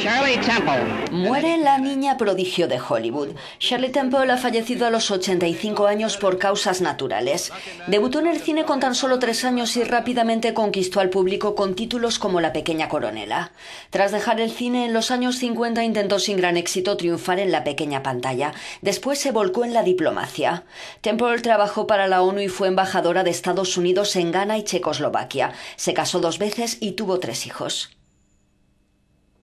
Shirley Temple. Muere la niña prodigio de Hollywood. Shirley Temple ha fallecido a los 85 años por causas naturales. Debutó en el cine con tan solo tres años y rápidamente conquistó al público con títulos como La pequeña coronela. Tras dejar el cine en los años 50 intentó sin gran éxito triunfar en la pequeña pantalla. Después se volcó en la diplomacia. Temple trabajó para la ONU y fue embajadora de Estados Unidos en Ghana y Checoslovaquia. Se casó dos veces y tuvo tres hijos.